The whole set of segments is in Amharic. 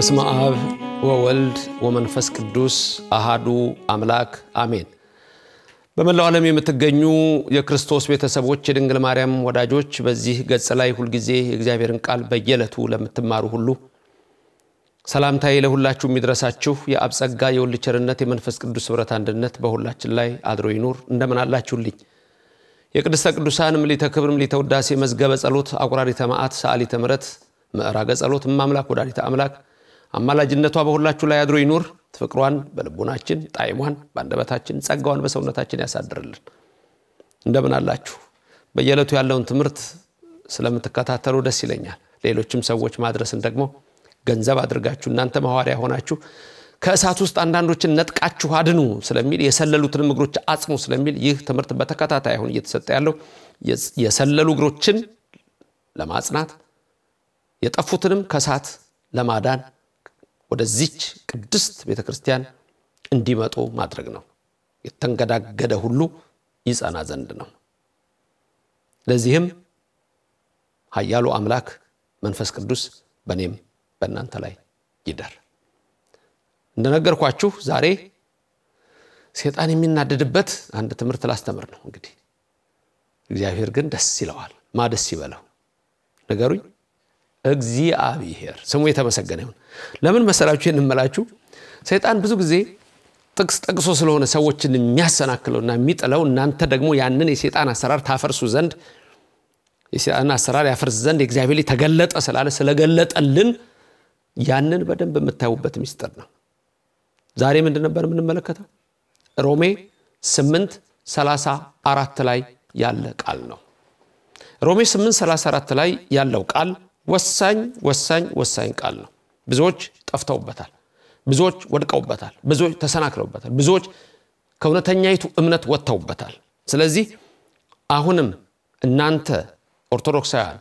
በስመ አብ ወወልድ ወመንፈስ ቅዱስ አሃዱ አምላክ አሜን። በመላው ዓለም የምትገኙ የክርስቶስ ቤተሰቦች፣ የድንግል ማርያም ወዳጆች በዚህ ገጽ ላይ ሁልጊዜ የእግዚአብሔርን ቃል በየለቱ ለምትማሩ ሁሉ ሰላምታዬ ለሁላችሁ የሚድረሳችሁ የአብጸጋ የወልቸርነት የመንፈስ ቅዱስ ኅብረት አንድነት በሁላችን ላይ አድሮ ይኑር። እንደምን አላችሁልኝ? የቅድስተ ቅዱሳን ምሊተ ክብር ምሊተ ውዳሴ መዝገበ ጸሎት አቁራሪተ ማአት ሰአሊተ ምረት ምዕራገ ጸሎት እማምላክ ወዳዲተ አምላክ አማላጅነቷ በሁላችሁ ላይ አድሮ ይኑር። ፍቅሯን በልቡናችን ጣይሟን በአንደበታችን ጸጋዋን በሰውነታችን ያሳድርልን። እንደምን አላችሁ? በየለቱ ያለውን ትምህርት ስለምትከታተሉ ደስ ይለኛል። ሌሎችም ሰዎች ማድረስን ደግሞ ገንዘብ አድርጋችሁ እናንተ ሐዋርያ ሆናችሁ ከእሳት ውስጥ አንዳንዶችን ነጥቃችሁ አድኑ ስለሚል የሰለሉትን እግሮች አጽኑ ስለሚል ይህ ትምህርት በተከታታይ አሁን እየተሰጠ ያለው የሰለሉ እግሮችን ለማጽናት የጠፉትንም ከእሳት ለማዳን ወደዚች ቅድስት ቤተ ክርስቲያን እንዲመጡ ማድረግ ነው። የተንገዳገደ ሁሉ ይጸና ዘንድ ነው። ለዚህም ኃያሉ አምላክ መንፈስ ቅዱስ በእኔም በእናንተ ላይ ይደር። እንደነገርኳችሁ ዛሬ ሴጣን የሚናደድበት አንድ ትምህርት ላስተምር ነው። እንግዲህ እግዚአብሔር ግን ደስ ይለዋል። ማ ደስ ይበለው? ነገሩኝ። እግዚአብሔር ስሙ የተመሰገነ ይሁን። ለምን መሰላችሁ? የንመላችሁ ሰይጣን ብዙ ጊዜ ጥቅስ ጠቅሶ ስለሆነ ሰዎችን የሚያሰናክለውና የሚጥለው እናንተ ደግሞ ያንን የሴጣን አሰራር ታፈርሱ ዘንድ የሴጣን አሰራር ያፈርስ ዘንድ የእግዚአብሔር ተገለጠ ስላለ ስለገለጠልን ያንን በደንብ የምታዩበት ሚስጥር ነው። ዛሬ ምንድን ነበር የምንመለከተው? ሮሜ 8 34 ላይ ያለ ቃል ነው። ሮሜ 8 34 ላይ ያለው ቃል ወሳኝ ወሳኝ ወሳኝ ቃል ነው። ብዙዎች ጠፍተውበታል፣ ብዙዎች ወድቀውበታል፣ ብዙዎች ተሰናክለውበታል፣ ብዙዎች ከእውነተኛይቱ እምነት ወጥተውበታል። ስለዚህ አሁንም እናንተ ኦርቶዶክሳውያን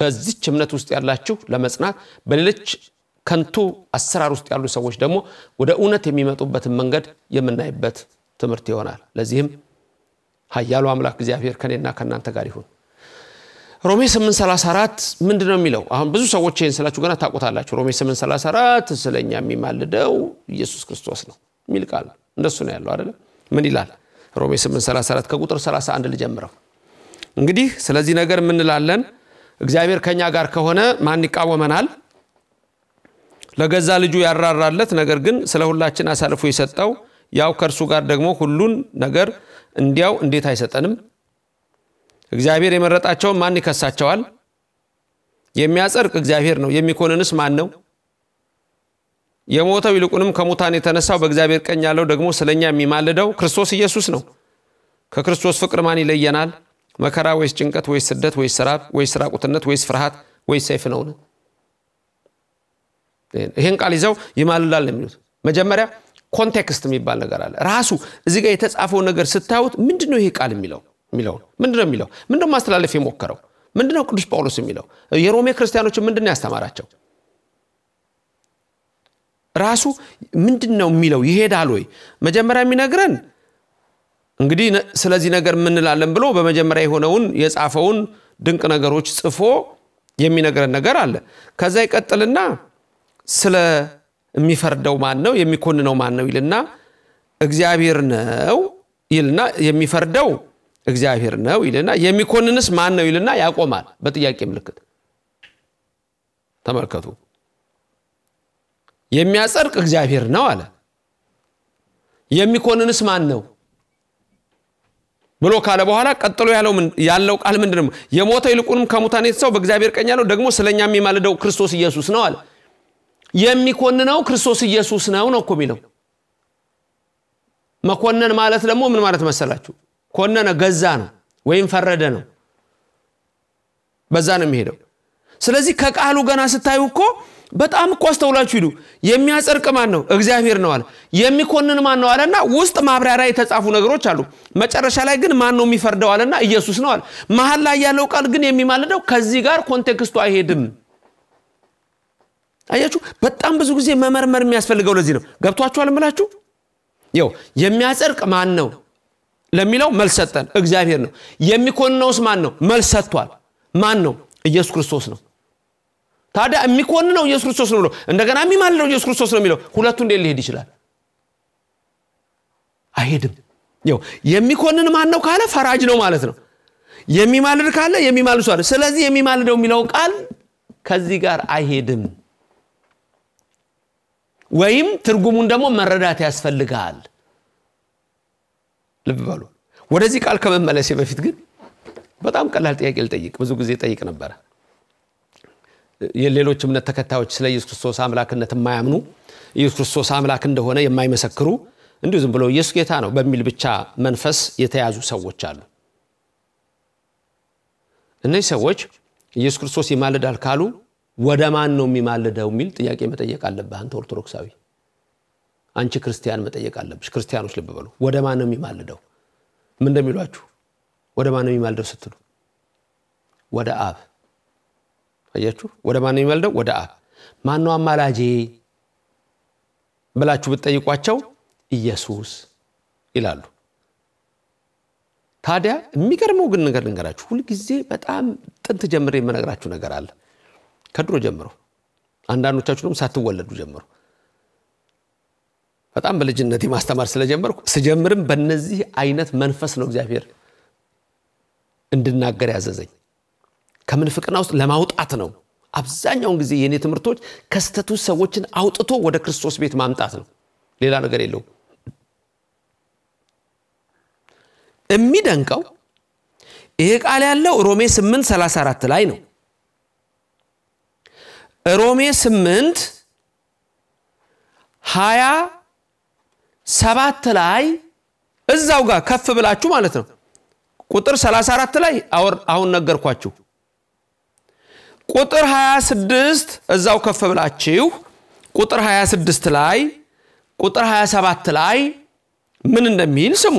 በዚች እምነት ውስጥ ያላችሁ ለመጽናት በሌሎች ከንቱ አሰራር ውስጥ ያሉ ሰዎች ደግሞ ወደ እውነት የሚመጡበትን መንገድ የምናይበት ትምህርት ይሆናል። ለዚህም ሀያሉ አምላክ እግዚአብሔር ከኔና ከእናንተ ጋር ይሁን። ሮሜ 834 ምንድ ነው የሚለው? አሁን ብዙ ሰዎች ይህን ስላችሁ ገና ታቆታላችሁ ሮሜ 834 ስለኛ የሚማልደው ኢየሱስ ክርስቶስ ነው የሚል ቃል እንደሱ ነው ያለው አይደለም። ምን ይላል? ሮሜ 834 ከቁጥር 31 ልጀምረው። እንግዲህ ስለዚህ ነገር ምንላለን? እግዚአብሔር ከኛ ጋር ከሆነ ማን ይቃወመናል? ለገዛ ልጁ ያራራለት፣ ነገር ግን ስለ ሁላችን አሳልፎ የሰጠው ያው ከእርሱ ጋር ደግሞ ሁሉን ነገር እንዲያው እንዴት አይሰጠንም? እግዚአብሔር የመረጣቸውን ማን ይከሳቸዋል? የሚያጸድቅ እግዚአብሔር ነው። የሚኮንንስ ማን ነው? የሞተው ይልቁንም ከሙታን የተነሳው በእግዚአብሔር ቀኝ ያለው ደግሞ ስለኛ የሚማልደው ክርስቶስ ኢየሱስ ነው። ከክርስቶስ ፍቅር ማን ይለየናል? መከራ ወይስ ጭንቀት ወይስ ስደት ወይስ ራብ ወይስ ራቁትነት ወይስ ፍርሃት ወይስ ሰይፍ ነውን? ይህን ቃል ይዘው ይማልላል የሚሉት መጀመሪያ ኮንቴክስት የሚባል ነገር አለ። ራሱ እዚህ ጋር የተጻፈው ነገር ስታዩት ምንድን ነው ይሄ ቃል የሚለው የሚለው ምንድነው የሚለው ምንድነው ማስተላለፍ የሞከረው ምንድነው ቅዱስ ጳውሎስ የሚለው የሮሜ ክርስቲያኖች ምንድን ያስተማራቸው ራሱ ምንድን ነው የሚለው ይሄዳል ወይ መጀመሪያ የሚነግረን እንግዲህ ስለዚህ ነገር ምንላለን ብሎ በመጀመሪያ የሆነውን የጻፈውን ድንቅ ነገሮች ጽፎ የሚነግረን ነገር አለ ከዛ ይቀጥልና ስለ የሚፈርደው ማን ነው የሚኮንነው ማን ነው ይልና እግዚአብሔር ነው ይልና የሚፈርደው እግዚአብሔር ነው ይልና የሚኮንንስ ማን ነው ይልና ያቆማል በጥያቄ ምልክት ተመልከቱ የሚያጸድቅ እግዚአብሔር ነው አለ የሚኮንንስ ማን ነው ብሎ ካለ በኋላ ቀጥሎ ያለው ቃል ምንድን የሞተ ይልቁንም ከሙታን የተሰው በእግዚአብሔር ቀኝ ያለው ደግሞ ስለኛ የሚማልደው ክርስቶስ ኢየሱስ ነው አለ የሚኮንነው ክርስቶስ ኢየሱስ ነው ነው እኮ የሚለው መኮንን ማለት ደግሞ ምን ማለት መሰላችሁ ኮነነ ገዛ ነው ወይም ፈረደ ነው በዛ ነው የሚሄደው ስለዚህ ከቃሉ ገና ስታዩ እኮ በጣም እኮ አስተውላችሁ ሂዱ የሚያጸድቅ ማን ነው እግዚአብሔር ነው አለ የሚኮንን ማን ነው አለና ውስጥ ማብራሪያ የተጻፉ ነገሮች አሉ መጨረሻ ላይ ግን ማን ነው የሚፈርደው አለና ኢየሱስ ነው አለ መሀል ላይ ያለው ቃል ግን የሚማልደው ከዚህ ጋር ኮንቴክስቱ አይሄድም አያችሁ በጣም ብዙ ጊዜ መመርመር የሚያስፈልገው ለዚህ ነው ገብቷችኋል ምላችሁ ይው የሚያጸድቅ ማን ነው ለሚለው መልስ ሰጠን እግዚአብሔር ነው የሚኮንነውስ ማን ነው መልስ ሰጥቷል ማን ነው ኢየሱስ ክርስቶስ ነው ታዲያ የሚኮንነው ኢየሱስ ክርስቶስ ነው ብሎ እንደገና የሚማልደው ኢየሱስ ክርስቶስ ነው የሚለው ሁለቱ እንዴት ሊሄድ ይችላል አይሄድም ው የሚኮንን ማን ነው ካለ ፈራጅ ነው ማለት ነው የሚማልድ ካለ የሚማልድ ሰው ስለዚህ የሚማልደው የሚለው ቃል ከዚህ ጋር አይሄድም ወይም ትርጉሙን ደግሞ መረዳት ያስፈልጋል ልብ በሉ። ወደዚህ ቃል ከመመለሴ በፊት ግን በጣም ቀላል ጥያቄ ልጠይቅ። ብዙ ጊዜ ጠይቅ ነበረ። የሌሎች እምነት ተከታዮች ስለ ኢየሱስ ክርስቶስ አምላክነት የማያምኑ ኢየሱስ ክርስቶስ አምላክ እንደሆነ የማይመሰክሩ እንዲሁ ዝም ብሎ ኢየሱስ ጌታ ነው በሚል ብቻ መንፈስ የተያዙ ሰዎች አሉ። እነዚህ ሰዎች ኢየሱስ ክርስቶስ ይማልዳል ካሉ ወደ ማን ነው የሚማልደው የሚል ጥያቄ መጠየቅ አለብህ አንተ ኦርቶዶክሳዊ። አንቺ ክርስቲያን መጠየቅ አለብሽ። ክርስቲያኖች ልብ በሉ። ወደ ማን ነው የሚማልደው? ምን እንደሚሏችሁ ወደ ማን ነው የሚማልደው ስትሉ ወደ አብ። አያችሁ፣ ወደ ማን ነው የሚማልደው? ወደ አብ። ማን ነው አማላጄ ብላችሁ ብትጠይቋቸው ኢየሱስ ይላሉ። ታዲያ የሚገርመው ግን ነገር ልንገራችሁ። ሁልጊዜ በጣም ጥንት ጀምሬ የምነግራችሁ ነገር አለ። ከድሮ ጀምሮ አንዳንዶቻችሁ ደግሞ ሳትወለዱ ጀምሮ በጣም በልጅነቴ ማስተማር ስለጀመርኩ ስጀምርም በነዚህ አይነት መንፈስ ነው እግዚአብሔር እንድናገር ያዘዘኝ። ከምንፍቅና ውስጥ ለማውጣት ነው። አብዛኛውን ጊዜ የእኔ ትምህርቶች ከስተቱ ሰዎችን አውጥቶ ወደ ክርስቶስ ቤት ማምጣት ነው። ሌላ ነገር የለው የሚደንቀው ይሄ ቃል ያለው ሮሜ 8 34 ላይ ነው። ሮሜ 8 20 ሰባት ላይ እዛው ጋር ከፍ ብላችሁ ማለት ነው ቁጥር 34 ላይ አሁን ነገርኳችሁ ቁጥር 26 እዛው ከፍ ብላችሁ ቁጥር 26 ላይ ቁጥር 27 ላይ ምን እንደሚል ስሙ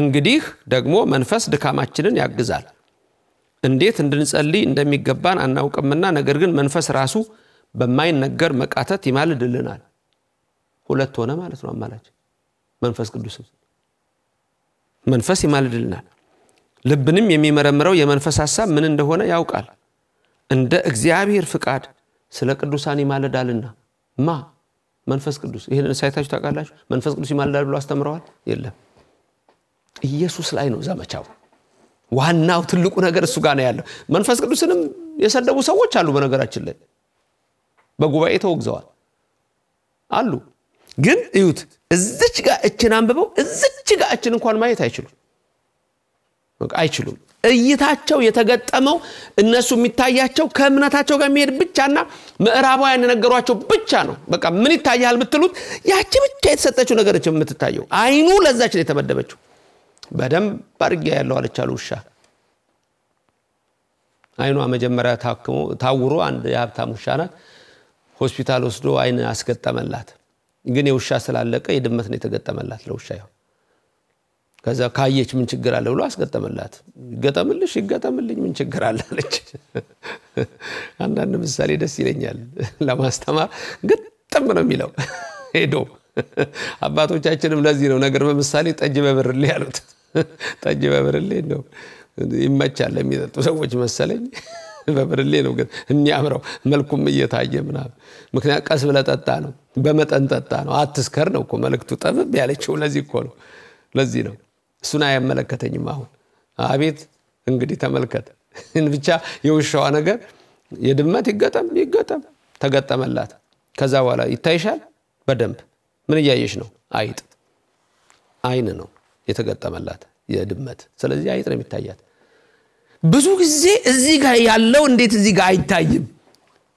እንግዲህ ደግሞ መንፈስ ድካማችንን ያግዛል እንዴት እንድንጸልይ እንደሚገባን አናውቅምና ነገር ግን መንፈስ ራሱ በማይነገር መቃተት ይማልድልናል ሁለት ሆነ ማለት ነው አማላጅ መንፈስ ቅዱስ መንፈስ ይማልድልናል ልብንም የሚመረምረው የመንፈስ ሐሳብ ምን እንደሆነ ያውቃል እንደ እግዚአብሔር ፍቃድ ስለ ቅዱሳን ይማልዳልና ማ መንፈስ ቅዱስ ይህንን ሳይታችሁ ታውቃላችሁ መንፈስ ቅዱስ ይማልዳል ብሎ አስተምረዋል የለም ኢየሱስ ላይ ነው ዘመቻው ዋናው ትልቁ ነገር እሱ ጋር ነው ያለው መንፈስ ቅዱስንም የሰደቡ ሰዎች አሉ በነገራችን ላይ በጉባኤ ተወግዘዋል አሉ ግን እዩት፣ እዝች ጋ እችን አንብበው እዝች ጋ እችን እንኳን ማየት አይችሉም አይችሉም። እይታቸው የተገጠመው እነሱ የሚታያቸው ከእምነታቸው ጋር የሚሄድ ብቻና ምዕራባውያን የነገሯቸው ብቻ ነው። በቃ ምን ይታያል ብትሉት ያቺ ብቻ የተሰጠችው ነገሮች የምትታየው አይኑ ለዛች ነው የተመደበችው። በደንብ አድርጌ ያለው አለቻሉ ውሻ አይኗ መጀመሪያ ታውሮ አንድ የሀብታም ውሻ ናት። ሆስፒታል ወስዶ አይን አስገጠመላት። ግን የውሻ ስላለቀ የድመት ነው የተገጠመላት ለውሻ ይሆን ከዛ ካየች ምን ችግር አለ ብሎ አስገጠመላት። ይገጠምልሽ ይገጠምልኝ ምን ችግር አለ አለች። አንዳንድ ምሳሌ ደስ ይለኛል ለማስተማር ግጥም ነው የሚለው ሄዶ አባቶቻችንም ለዚህ ነው ነገር በምሳሌ ጠጅ በብርሌ ያሉት። ጠጅ በብርሌ ነው ይመቻል ለሚጠጡ ሰዎች መሰለኝ። በብርሌ ነው ግን የሚያምረው መልኩም እየታየ ምናምን። ምክንያት ቀስ ብለጠጣ ጠጣ ነው፣ በመጠን ጠጣ ነው። አትስከር ነው እኮ ጠብብ ያለችው ለዚህ እኮ ነው። ለዚህ ነው እሱን አያመለከተኝም። አሁን አቤት እንግዲህ ተመልከት። ብቻ የውሻዋ ነገር የድመት ይገጠም ይገጠም ተገጠመላት። ከዛ በኋላ ይታይሻል በደንብ ምን እያየሽ ነው? አይጥ አይን ነው የተገጠመላት የድመት። ስለዚህ አይጥ ነው የሚታያት። ብዙ ጊዜ እዚህ ጋር ያለው እንዴት እዚህ ጋር አይታይም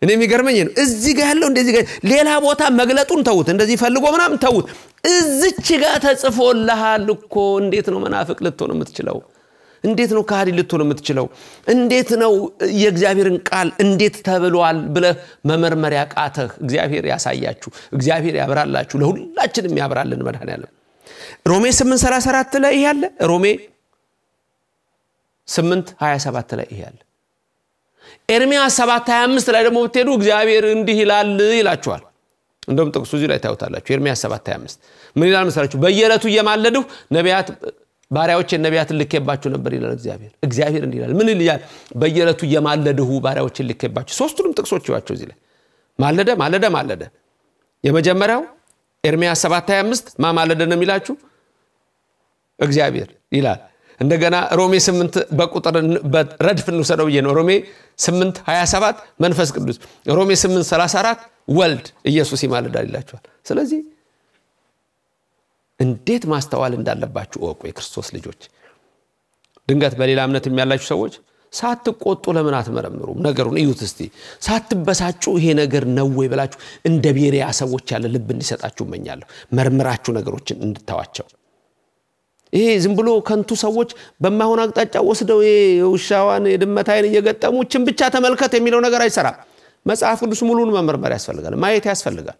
እኔ የሚገርመኝ ነው እዚህ ጋር ያለው እንደዚህ ሌላ ቦታ መግለጡን ተዉት እንደዚህ ፈልጎ ምናም ተዉት እዝች ጋር ተጽፎልሃል እኮ እንዴት ነው መናፍቅ ልትሆን የምትችለው እንዴት ነው ካህዲ ልትሆን የምትችለው እንዴት ነው የእግዚአብሔርን ቃል እንዴት ተብሏል ብለህ መመርመሪያ ቃተህ እግዚአብሔር ያሳያችሁ እግዚአብሔር ያብራላችሁ ለሁላችንም ያብራልን መድኃኔዓለም ሮሜ 834 ላይ ያለ ሮሜ 8 27 ላይ ይሄ ኤርሚያስ 7 25 ላይ ደግሞ ብትሄዱ እግዚአብሔር እንዲህ ይላል ይላችኋል እንደም ጥቅሱ እዚህ ላይ ታዩታላችሁ ኤርሚያስ 7 25 ምን ይላል መሰላችሁ በየዕለቱ እየማለድሁ ነቢያት ባሪያዎቼን ነቢያትን ልኬባችሁ ነበር ይላል እግዚአብሔር እግዚአብሔር እንዲህ ይላል ምን ይላል በየዕለቱ እየማለድሁ ባሪያዎችን ልኬባችሁ ሶስቱንም ጥቅሶች ይዋቸው እዚህ ላይ ማለደ ማለደ ማለደ የመጀመሪያው ኤርሚያስ 7 25 ማ ማለደ ነው የሚላችሁ እግዚአብሔር ይላል እንደገና ሮሜ 8 በቁጥር ረድፍ እንውሰደው ብዬ ነው። ሮሜ 8 27 መንፈስ ቅዱስ፣ ሮሜ 8 34 ወልድ ኢየሱስ ይማልዳል ይላቸዋል። ስለዚህ እንዴት ማስተዋል እንዳለባችሁ እወቁ የክርስቶስ ልጆች። ድንገት በሌላ እምነት የሚያላችሁ ሰዎች ሳትቆጡ ለምን አትመረምሩም? ነገሩን እዩት እስቲ። ሳትበሳጩ ይሄ ነገር ነው ወይ ብላችሁ እንደ ቤሪያ ሰዎች ያለ ልብ እንዲሰጣችሁ እመኛለሁ። መርምራችሁ ነገሮችን እንድታዋቸው ይሄ ዝም ብሎ ከንቱ ሰዎች በማይሆን አቅጣጫ ወስደው የውሻዋን የድመት አይን እየገጠሙ ችን ብቻ ተመልከት የሚለው ነገር አይሰራም። መጽሐፍ ቅዱስ ሙሉን መመርመር ያስፈልጋል፣ ማየት ያስፈልጋል።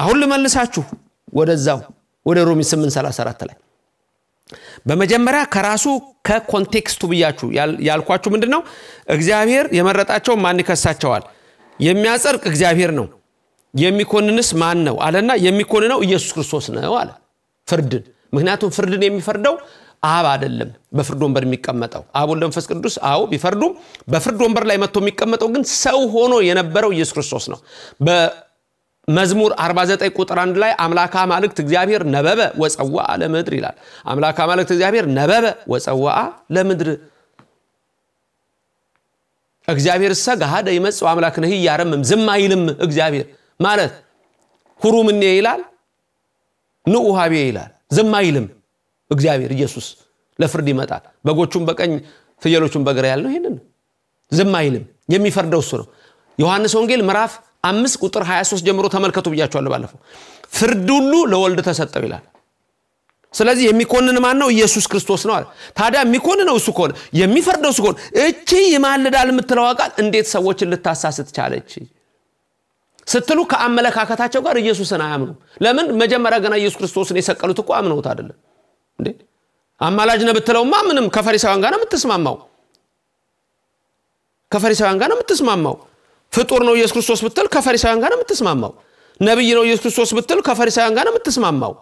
አሁን ልመልሳችሁ ወደዛው ወደ ሮሚ 834 ላይ በመጀመሪያ ከራሱ ከኮንቴክስቱ ብያችሁ ያልኳችሁ ምንድን ነው? እግዚአብሔር የመረጣቸው ማን ይከሳቸዋል? የሚያጸድቅ እግዚአብሔር ነው። የሚኮንንስ ማን ነው አለና የሚኮንነው ኢየሱስ ክርስቶስ ነው አለ ፍርድን ምክንያቱም ፍርድን የሚፈርደው አብ አደለም በፍርድ ወንበር የሚቀመጠው አብ ወልድ ቅዱስ አዎ ቢፈርዱም በፍርድ ወንበር ላይ መጥቶ የሚቀመጠው ግን ሰው ሆኖ የነበረው ኢየሱስ ክርስቶስ ነው በመዝሙር 49 ቁጥር 1 ላይ አምላካ ማልክት እግዚአብሔር ነበበ ወፀዋአ ለምድር ይላል አምላካ ማልክት እግዚአብሔር ነበበ ወፀዋአ ለምድር እግዚአብሔር እሰ ገሃደ ይመጽእ አምላክ ነህ እያረምም ዝም አይልም እግዚአብሔር ማለት ሁሩምኔ ይላል ንዑሃቤ ይላል ዝም አይልም እግዚአብሔር ኢየሱስ ለፍርድ ይመጣል በጎቹም በቀኝ ፍየሎቹም በግራ ያል ነው ይሄንን ዝም አይልም የሚፈርደው እሱ ነው ዮሐንስ ወንጌል ምዕራፍ አምስት ቁጥር 23 ጀምሮ ተመልከቱ ብያቸዋለሁ ባለፈው ፍርድ ሁሉ ለወልድ ተሰጠው ይላል ስለዚህ የሚኮንን ማን ነው ኢየሱስ ክርስቶስ ነው አለ ታዲያ የሚኮን ነው እሱ ከሆነ የሚፈርደው እሱ ከሆነ እቺ ይማልዳል የምትለዋ ቃል እንዴት ሰዎችን ልታሳስት ቻለች ስትሉ ከአመለካከታቸው ጋር ኢየሱስን አያምኑም። ለምን? መጀመሪያ ገና ኢየሱስ ክርስቶስን የሰቀሉት እኮ አምነውት አይደለም እንዴ? አማላጅ ነው ብትለውማ ምንም ከፈሪሳውያን ጋር ነው የምትስማማው፣ ከፈሪሳውያን ጋር ነው የምትስማማው። ፍጡር ነው ኢየሱስ ክርስቶስ ብትል ከፈሪሳውያን ጋር ነው የምትስማማው። ነቢይ ነው ኢየሱስ ክርስቶስ ብትል ከፈሪሳውያን ጋር ነው የምትስማማው።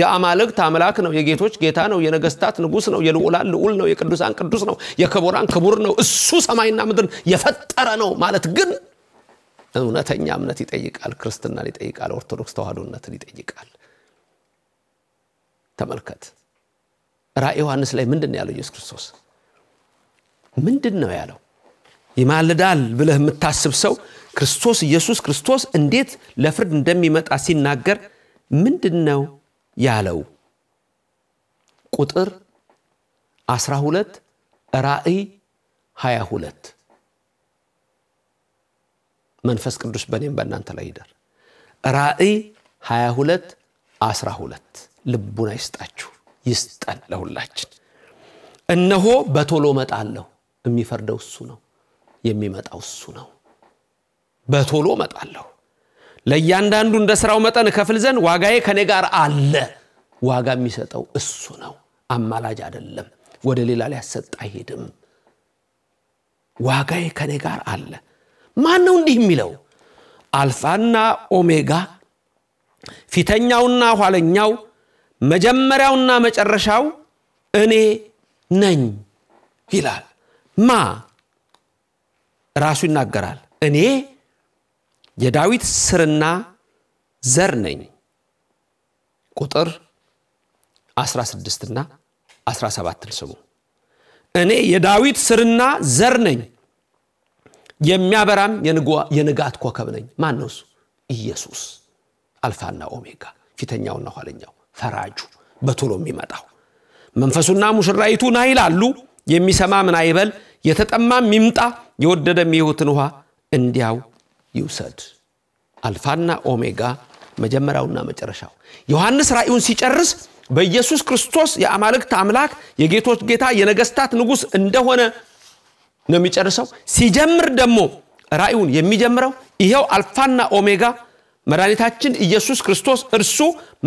የአማልክት አምላክ ነው፣ የጌቶች ጌታ ነው፣ የነገስታት ንጉስ ነው፣ የልዑላን ልዑል ነው፣ የቅዱሳን ቅዱስ ነው፣ የክቡራን ክቡር ነው። እሱ ሰማይና ምድር የፈጠረ ነው ማለት ግን እውነተኛ እምነት ይጠይቃል። ክርስትናን ይጠይቃል። ኦርቶዶክስ ተዋህዶነትን ይጠይቃል። ተመልከት፣ ራ ዮሐንስ ላይ ምንድን ነው ያለው? ኢየሱስ ክርስቶስ ምንድን ነው ያለው? ይማልዳል ብለህ የምታስብ ሰው ክርስቶስ ኢየሱስ ክርስቶስ እንዴት ለፍርድ እንደሚመጣ ሲናገር ምንድን ነው ያለው? ቁጥር 12 ራእይ 22 መንፈስ ቅዱስ በእኔም በእናንተ ላይ ይደር ራእይ 22 12 ልቡን አይስጣችሁ ይስጠን ለሁላችን እነሆ በቶሎ መጣለሁ የሚፈርደው እሱ ነው የሚመጣው እሱ ነው በቶሎ መጣለሁ ለእያንዳንዱ እንደ ስራው መጠን ከፍል ዘንድ ዋጋዬ ከኔ ጋር አለ ዋጋ የሚሰጠው እሱ ነው አማላጅ አይደለም ወደ ሌላ ሊያሰጥ አይሄድም ዋጋዬ ከኔ ጋር አለ ማን ነው እንዲህ የሚለው አልፋና ኦሜጋ ፊተኛውና ኋለኛው መጀመሪያውና መጨረሻው እኔ ነኝ ይላል ማ ራሱ ይናገራል እኔ የዳዊት ስርና ዘር ነኝ ቁጥር 16 እና 17 ስሙ እኔ የዳዊት ስርና ዘር ነኝ የሚያበራም የንጋት ኮከብ ነኝ ማን ነው እሱ ኢየሱስ አልፋና ኦሜጋ ፊተኛውና ኋለኛው ፈራጁ በቶሎ የሚመጣው መንፈሱና ሙሽራይቱ ና ይላሉ የሚሰማ ምን አይበል የተጠማም ይምጣ የወደደ የሚይሁትን ውሃ እንዲያው ይውሰድ አልፋና ኦሜጋ መጀመሪያውና መጨረሻው ዮሐንስ ራእዩን ሲጨርስ በኢየሱስ ክርስቶስ የአማልክት አምላክ የጌቶች ጌታ የነገስታት ንጉሥ እንደሆነ ነው የሚጨርሰው። ሲጀምር ደግሞ ራእዩን የሚጀምረው ይሄው አልፋና ኦሜጋ መድኃኒታችን ኢየሱስ ክርስቶስ እርሱ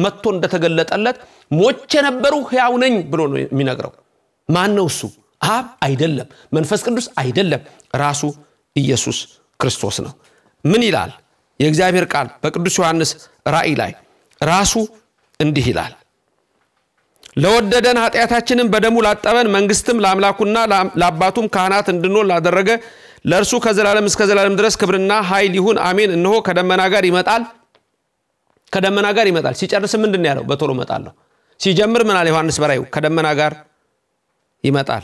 መጥቶ እንደተገለጠለት ሞች የነበሩ ሕያው ነኝ ብሎ ነው የሚነግረው። ማን ነው እሱ? አብ አይደለም፣ መንፈስ ቅዱስ አይደለም፣ ራሱ ኢየሱስ ክርስቶስ ነው። ምን ይላል የእግዚአብሔር ቃል በቅዱስ ዮሐንስ ራእይ ላይ ራሱ እንዲህ ይላል ለወደደን ኃጢአታችንን በደሙ ላጠበን መንግስትም ለአምላኩና ለአባቱም ካህናት እንድንሆን ላደረገ ለእርሱ ከዘላለም እስከ ዘላለም ድረስ ክብርና ኃይል ይሁን አሜን። እነሆ ከደመና ጋር ይመጣል ከደመና ጋር ይመጣል። ሲጨርስ ምንድን ያለው? በቶሎ እመጣለሁ። ሲጀምር ምናል ዮሐንስ በራዩ? ከደመና ጋር ይመጣል።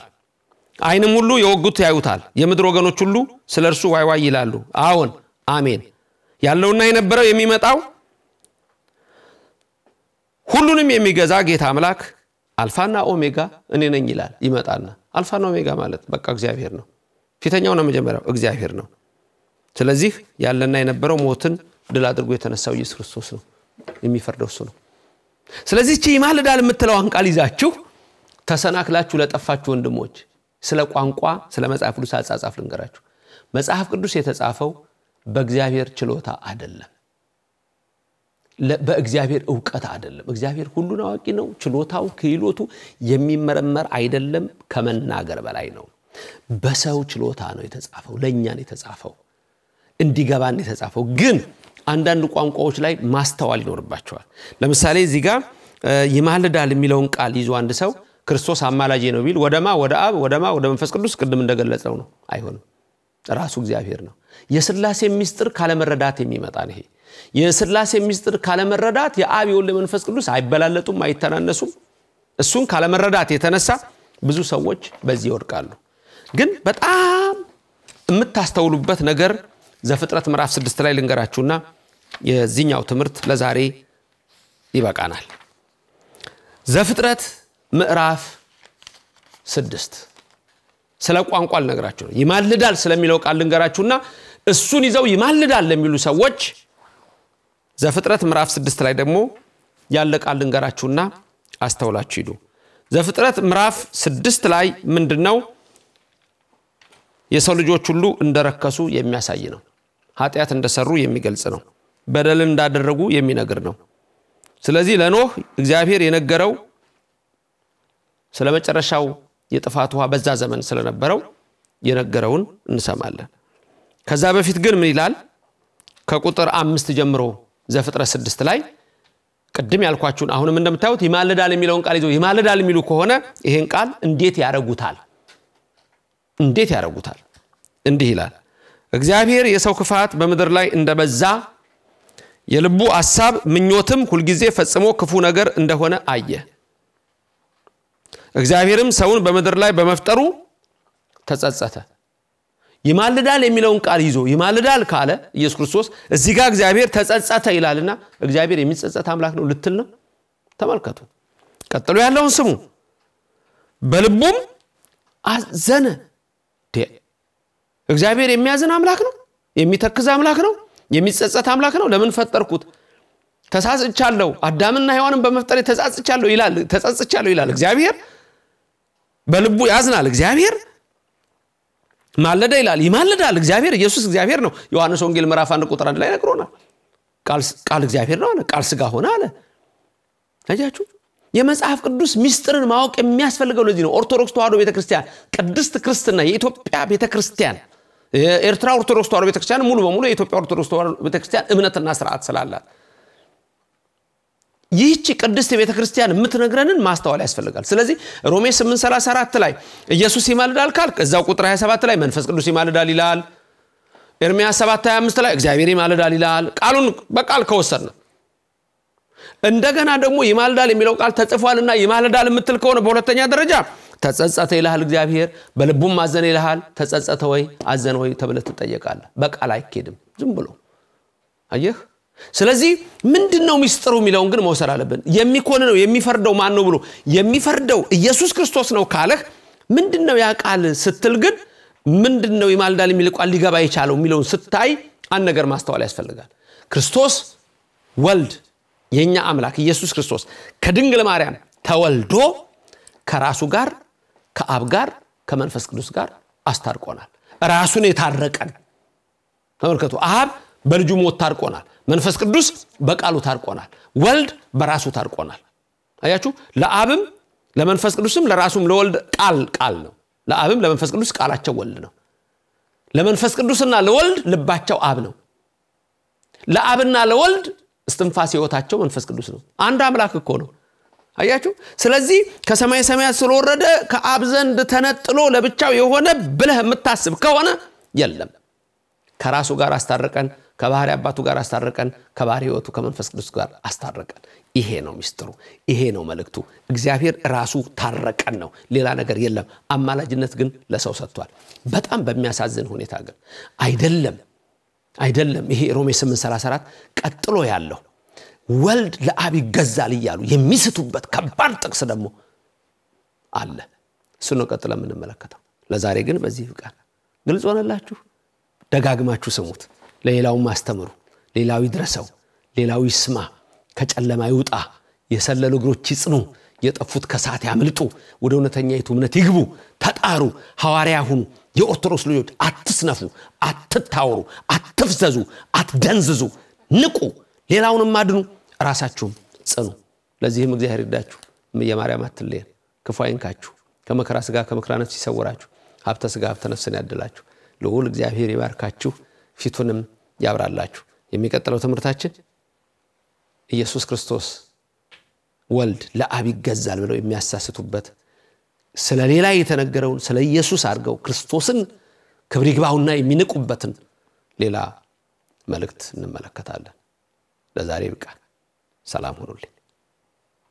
ዓይንም ሁሉ የወጉት ያዩታል፣ የምድር ወገኖች ሁሉ ስለ እርሱ ዋይዋይ ይላሉ። አዎን አሜን። ያለውና የነበረው የሚመጣው ሁሉንም የሚገዛ ጌታ አምላክ አልፋና ኦሜጋ እኔ ነኝ ይላል። ይመጣና አልፋና ኦሜጋ ማለት በቃ እግዚአብሔር ነው። ፊተኛውና መጀመሪያው እግዚአብሔር ነው። ስለዚህ ያለና የነበረው ሞትን ድል አድርጎ የተነሳው ኢየሱስ ክርስቶስ ነው። የሚፈርደው እሱ ነው። ስለዚህ ይህች ይማልዳል የምትለዋን ቃል ይዛችሁ ተሰናክላችሁ ለጠፋችሁ ወንድሞች ስለ ቋንቋ፣ ስለ መጽሐፍ ቅዱስ አጻጻፍ ልንገራችሁ። መጽሐፍ ቅዱስ የተጻፈው በእግዚአብሔር ችሎታ አይደለም። በእግዚአብሔር እውቀት አይደለም። እግዚአብሔር ሁሉን አዋቂ ነው። ችሎታው ክህሎቱ የሚመረመር አይደለም፣ ከመናገር በላይ ነው። በሰው ችሎታ ነው የተጻፈው፣ ለእኛ ነው የተጻፈው፣ እንዲገባን የተጻፈው። ግን አንዳንድ ቋንቋዎች ላይ ማስተዋል ይኖርባቸዋል። ለምሳሌ እዚህ ጋር ይማልዳል የሚለውን ቃል ይዞ አንድ ሰው ክርስቶስ አማላጅ ነው ቢል ወደማ ወደ አብ ወደማ ወደ መንፈስ ቅዱስ ቅድም እንደገለጸው ነው አይሆንም። ራሱ እግዚአብሔር ነው። የስላሴ ሚስጥር ካለመረዳት የሚመጣ ይሄ የስላሴ ምስጢር ካለመረዳት የአብ የወልድ መንፈስ ቅዱስ አይበላለጡም፣ አይተናነሱም። እሱን ካለመረዳት የተነሳ ብዙ ሰዎች በዚህ ይወድቃሉ። ግን በጣም የምታስተውሉበት ነገር ዘፍጥረት ምዕራፍ ስድስት ላይ ልንገራችሁና የዚህኛው ትምህርት ለዛሬ ይበቃናል። ዘፍጥረት ምዕራፍ ስድስት ስለ ቋንቋ ልነግራችሁ ነው። ይማልዳል ስለሚለው ቃል ልንገራችሁና እሱን ይዘው ይማልዳል ለሚሉ ሰዎች ዘፍጥረት ምዕራፍ ስድስት ላይ ደግሞ ያለ ቃል ልንገራችሁና አስተውላችሁ ሂዱ። ዘፍጥረት ምዕራፍ ስድስት ላይ ምንድን ነው? የሰው ልጆች ሁሉ እንደረከሱ የሚያሳይ ነው። ኃጢአት እንደሰሩ የሚገልጽ ነው። በደልን እንዳደረጉ የሚነግር ነው። ስለዚህ ለኖህ እግዚአብሔር የነገረው ስለ መጨረሻው የጥፋት ውሃ በዛ ዘመን ስለነበረው የነገረውን እንሰማለን። ከዛ በፊት ግን ምን ይላል? ከቁጥር አምስት ጀምሮ ዘፍጥረት ስድስት ላይ ቅድም ያልኳችሁን አሁንም እንደምታዩት ይማልዳል የሚለውን ቃል ይዘው ይማልዳል የሚሉ ከሆነ ይህን ቃል እንዴት ያረጉታል እንዴት ያረጉታል እንዲህ ይላል፣ እግዚአብሔር የሰው ክፋት በምድር ላይ እንደበዛ የልቡ አሳብ ምኞትም ሁልጊዜ ፈጽሞ ክፉ ነገር እንደሆነ አየ። እግዚአብሔርም ሰውን በምድር ላይ በመፍጠሩ ተጸጸተ። ይማልዳል የሚለውን ቃል ይዞ ይማልዳል ካለ ኢየሱስ ክርስቶስ እዚህ ጋር እግዚአብሔር ተጸጸተ ይላልና እግዚአብሔር የሚጸጸት አምላክ ነው ልትል ነው። ተመልከቱ። ቀጥሎ ያለውን ስሙ። በልቡም አዘነ። እግዚአብሔር የሚያዝን አምላክ ነው፣ የሚተክዝ አምላክ ነው፣ የሚጸጸት አምላክ ነው። ለምን ፈጠርኩት? ተሳጽቻለሁ፣ አዳምና ሔዋንን በመፍጠር ተጻጽቻለሁ ይላል። ተጸጽቻለሁ ይላል እግዚአብሔር። በልቡ ያዝናል እግዚአብሔር ማለደ ይላል ይማለዳል እግዚአብሔር ኢየሱስ እግዚአብሔር ነው ዮሐንስ ወንጌል ምዕራፍ አንድ ቁጥር አንድ ላይ ነግሮናል ቃል እግዚአብሔር ነው አለ ቃል ስጋ ሆነ አለ ታያችሁ የመጽሐፍ ቅዱስ ሚስጥርን ማወቅ የሚያስፈልገው ለዚህ ነው ኦርቶዶክስ ተዋህዶ ቤተክርስቲያን ቅድስት ክርስትና የኢትዮጵያ ቤተክርስቲያን የኤርትራ ኦርቶዶክስ ተዋህዶ ቤተክርስቲያን ሙሉ በሙሉ የኢትዮጵያ ኦርቶዶክስ ተዋህዶ ቤተክርስቲያን እምነትና ስርዓት ስላላት ይህቺ ቅድስት ቤተ ክርስቲያን የምትነግረንን ማስተዋል ያስፈልጋል። ስለዚህ ሮሜ 834 ላይ ኢየሱስ ይማልዳል ካልክ እዛው ቁጥር 27 ላይ መንፈስ ቅዱስ ይማልዳል ይላል። ኤርሚያ725 ላይ እግዚአብሔር ይማልዳል ይላል። ቃሉን በቃል ከወሰድ ነው። እንደገና ደግሞ ይማልዳል የሚለው ቃል ተጽፏልና ይማልዳል የምትል ከሆነ በሁለተኛ ደረጃ ተጸጸተ ይልሃል እግዚአብሔር፣ በልቡም አዘነ ይልሃል። ተጸጸተ ወይ አዘነ ወይ ተብለ ትጠየቃለ በቃል አይኬድም ዝም ብሎ አየህ። ስለዚህ ምንድን ነው ሚስጥሩ የሚለውን ግን መውሰድ አለብን የሚኮን ነው የሚፈርደው ማን ነው ብሎ የሚፈርደው ኢየሱስ ክርስቶስ ነው ካለህ ምንድን ነው ያ ቃል ስትል ግን ምንድን ነው ይማልዳል የሚል ቃል ሊገባ የቻለው የሚለውን ስታይ አንድ ነገር ማስተዋል ያስፈልጋል ክርስቶስ ወልድ የእኛ አምላክ ኢየሱስ ክርስቶስ ከድንግል ማርያም ተወልዶ ከራሱ ጋር ከአብ ጋር ከመንፈስ ቅዱስ ጋር አስታርቆናል ራሱን የታረቀን ተመልከቱ አብ በልጁ ሞት ታርቆናል። መንፈስ ቅዱስ በቃሉ ታርቆናል። ወልድ በራሱ ታርቆናል። አያችሁ፣ ለአብም ለመንፈስ ቅዱስም ለራሱም ለወልድ ቃል ቃል ነው። ለአብም ለመንፈስ ቅዱስ ቃላቸው ወልድ ነው። ለመንፈስ ቅዱስና ለወልድ ልባቸው አብ ነው። ለአብና ለወልድ እስትንፋስ ህይወታቸው መንፈስ ቅዱስ ነው። አንድ አምላክ እኮ ነው። አያችሁ። ስለዚህ ከሰማይ ሰማያት ስለወረደ ከአብ ዘንድ ተነጥሎ ለብቻው የሆነ ብለህ የምታስብ ከሆነ የለም። ከራሱ ጋር አስታረቀን፣ ከባህሪ አባቱ ጋር አስታረቀን፣ ከባህሪ ህይወቱ ከመንፈስ ቅዱስ ጋር አስታረቀን። ይሄ ነው ሚስጥሩ፣ ይሄ ነው መልእክቱ። እግዚአብሔር ራሱ ታረቀን ነው፣ ሌላ ነገር የለም። አማላጅነት ግን ለሰው ሰጥቷል። በጣም በሚያሳዝን ሁኔታ ግን አይደለም አይደለም። ይሄ ሮሜ 834 ቀጥሎ ያለው ወልድ ለአብ ይገዛል እያሉ የሚስቱበት ከባድ ጥቅስ ደግሞ አለ። እሱ ነው ቀጥሎ የምንመለከተው። ለዛሬ ግን በዚህ ይብቃል። ግልጽ ሆነላችሁ? ደጋግማችሁ ስሙት። ለሌላውም አስተምሩ። ሌላው ይድረሰው፣ ሌላው ይስማ፣ ከጨለማ ይውጣ፣ የሰለሉ እግሮች ይጽኑ፣ የጠፉት ከሰዓት ያምልጡ፣ ወደ እውነተኛይቱ እምነት ይግቡ፣ ተጣሩ፣ ሐዋርያ ሁኑ። የኦርቶዶክስ ልጆች አትስነፉ፣ አትታወሩ፣ አትፍዘዙ፣ አትደንዝዙ፣ ንቁ፣ ሌላውንም አድኑ፣ ራሳችሁም ጽኑ። ለዚህም እግዚአብሔር ይርዳችሁ። የማርያም አትለየን፣ ክፉ አይንካችሁ፣ ከመከራ ስጋ ከመከራ ነፍስ ይሰውራችሁ፣ ሀብተ ስጋ ሀብተ ነፍስን ያድላችሁ። ልዑል እግዚአብሔር ይባርካችሁ፣ ፊቱንም ያብራላችሁ። የሚቀጥለው ትምህርታችን ኢየሱስ ክርስቶስ ወልድ ለአብ ይገዛል ብለው የሚያሳስቱበት ስለ ሌላ የተነገረውን ስለ ኢየሱስ አድርገው ክርስቶስን ክብሪ ግባውና የሚንቁበትን ሌላ መልእክት እንመለከታለን። ለዛሬ ብቃ ሰላም ሁኑልኝ።